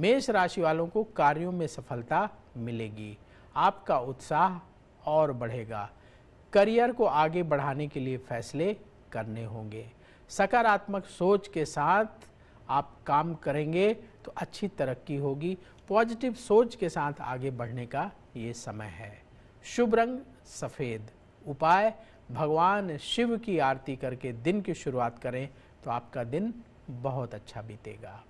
मेष राशि वालों को कार्यों में सफलता मिलेगी आपका उत्साह और बढ़ेगा करियर को आगे बढ़ाने के लिए फैसले करने होंगे सकारात्मक सोच के साथ आप काम करेंगे तो अच्छी तरक्की होगी पॉजिटिव सोच के साथ आगे बढ़ने का ये समय है शुभ रंग सफ़ेद उपाय भगवान शिव की आरती करके दिन की शुरुआत करें तो आपका दिन बहुत अच्छा बीतेगा